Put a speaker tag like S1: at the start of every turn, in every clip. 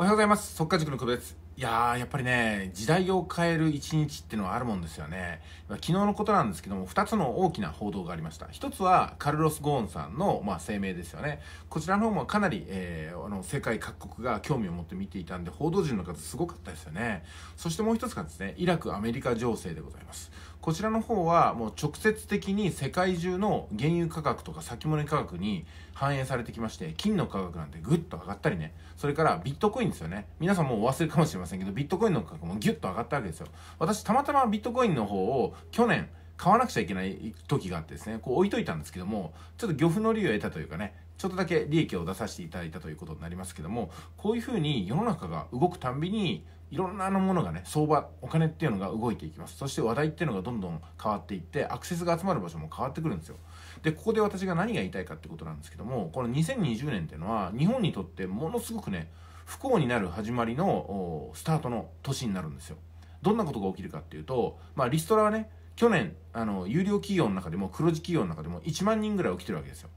S1: おはようございます。速稼塾の久保です。いやー、やっぱりね、時代を変える一日っていうのはあるもんですよね。昨日のことなんですけども、2つの大きな報道がありました。1つは、カルロス・ゴーンさんの、まあ、声明ですよね。こちらの方もかなり、えー、あの、世界各国が興味を持って見ていたんで、報道陣の数すごかったですよね。そしてもう1つがですね、イラク・アメリカ情勢でございます。こちらの方は、もう直接的に世界中の原油価格とか先物価格に反映されてきまして、金の価格なんてぐっと上がったりね、それからビットコインですよね。皆さんもうお忘れかもしれません。せんけど、ビットコインの価格もギュッと上がったわけですよ。私、たまたまビットコインの方を去年、買わなくちゃいけない時があってですね、こう置いといたんですけども、ちょっと漁夫の利を得たというかね、ちょっとだけ利益を出させていただいたということになりますけども、こういうふうに世の中が動くたんびに、いろんなあのものがね、相場、お金っていうのが動いていきます。そして話題っていうのがどんどん変わっていって、アクセスが集まる場所も変わってくるんですよ。で、ここで私が何が言いたいかってことなんですけども、この2020年っていうのは、日本にとってものすごくね、不幸になる始まりのスタートの年になるんですよ。どんなことが起きるかっていうと、まあ、リストラはね去年あの有料企業の中でも黒字企業の中でも1万人ぐらい起きてるわけですよ。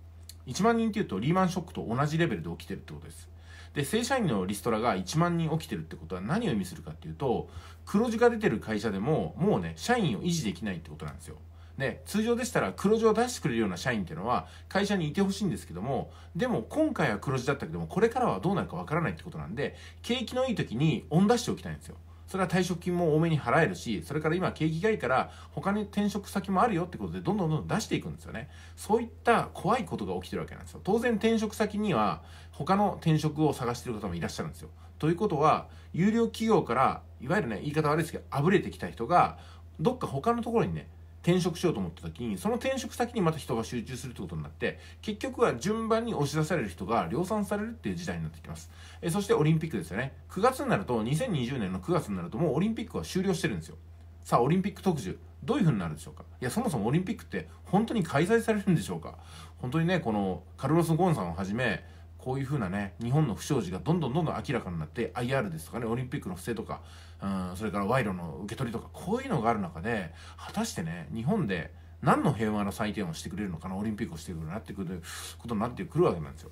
S1: 1万人っていうとリーマンショックと同じレベルで起きてるってことです。で正社員のリストラが1万人起きてるってことは何を意味するかっていうと黒字が出てる会社でももうね社員を維持できないってことなんですよ。で、通常でしたら黒字を出してくれるような社員っていうのは会社にいてほしいんですけども、でも今回は黒字だったけども、これからはどうなるかわからないってことなんで、景気のいい時に恩出しておきたいんですよ。それは退職金も多めに払えるし、それから今景気がいいから他に転職先もあるよってことでどんどんどんどん出していくんですよね。そういった怖いことが起きてるわけなんですよ。当然転職先には他の転職を探してる方もいらっしゃるんですよ。ということは、有料企業から、いわゆるね、言い方悪いですけど、あぶれてきた人が、どっか他のところにね、転職しようと思った時に、その転職先にまた人が集中するってことになって、結局は順番に押し出される人が量産されるっていう時代になってきます。えそしてオリンピックですよね。9月になると、2020年の9月になるともうオリンピックは終了してるんですよ。さあ、オリンピック特需、どういう風になるでしょうかいや、そもそもオリンピックって本当に開催されるんでしょうか本当にね、このカルロス・ゴーンさんをはじめ、こういうふうなね、日本の不祥事がどんどんどんどん明らかになって、IR ですとかね、オリンピックの不正とか、うん、それから賄賂の受け取りとか、こういうのがある中で、果たしてね、日本で何の平和の祭典をしてくれるのかな、オリンピックをしてくれるなってくることになってくるわけなんですよ。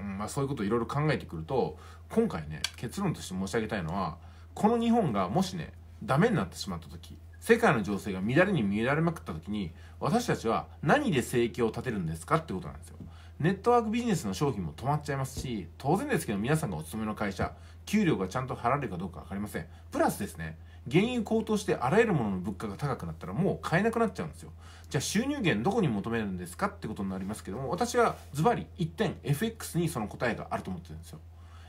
S1: うんまあ、そういうことをいろいろ考えてくると、今回ね、結論として申し上げたいのは、この日本がもしね、ダメになってしまった時、世界の情勢が乱れに見られまくった時に、私たちは何で生計を立てるんですかってことなんですよ。ネットワークビジネスの商品も止まっちゃいますし、当然ですけど皆さんがお勤めの会社、給料がちゃんと払われるかどうか分かりません。プラスですね、原油高騰してあらゆるものの物価が高くなったらもう買えなくなっちゃうんですよ。じゃあ収入源どこに求めるんですかってことになりますけども、私はズバリ1点 FX にその答えがあると思ってるんですよ。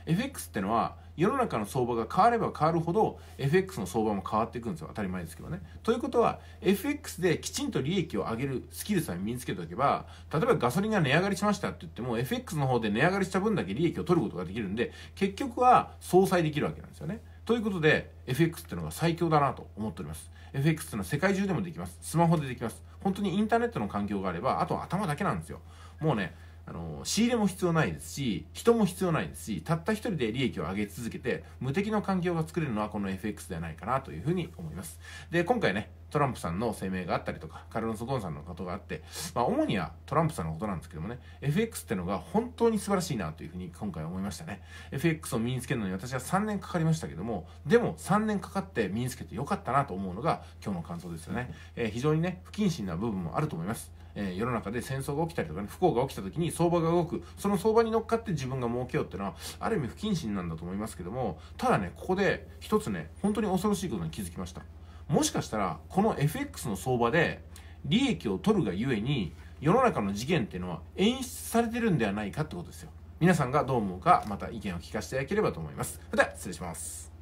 S1: FX ってのは世の中の相場が変われば変わるほど FX の相場も変わっていくんですよ当たり前ですけどね。ということは FX できちんと利益を上げるスキルさえ身につけておけば例えばガソリンが値上がりしましたって言っても FX の方で値上がりした分だけ利益を取ることができるんで結局は相殺できるわけなんですよね。ということで FX ってのが最強だなと思っております。FX ってのは世界中でもできます。スマホでできます。本当にインターネットの環境があればあとは頭だけなんですよ。もうねあの仕入れも必要ないですし人も必要ないですしたった一人で利益を上げ続けて無敵の環境が作れるのはこの FX ではないかなというふうに思いますで今回ねトランプさんの声明があったりとかカルロス・ゴンさんのことがあって、まあ、主にはトランプさんのことなんですけどもね FX ってのが本当に素晴らしいなというふうに今回思いましたね FX を身につけるのに私は3年かかりましたけどもでも3年かかって身につけてよかったなと思うのが今日の感想ですよね、えー、非常にね不謹慎な部分もあると思いますえー、世の中で戦争が起きたりとかね、不幸が起きた時に相場が動く、その相場に乗っかって自分が儲けようっていうのは、ある意味不謹慎なんだと思いますけども、ただね、ここで一つね、本当に恐ろしいことに気づきました。もしかしたら、この FX の相場で、利益を取るがゆえに、世の中の事件っていうのは演出されてるんではないかってことですよ。皆さんがどう思うか、また意見を聞かせていただければと思います。それでは、失礼します。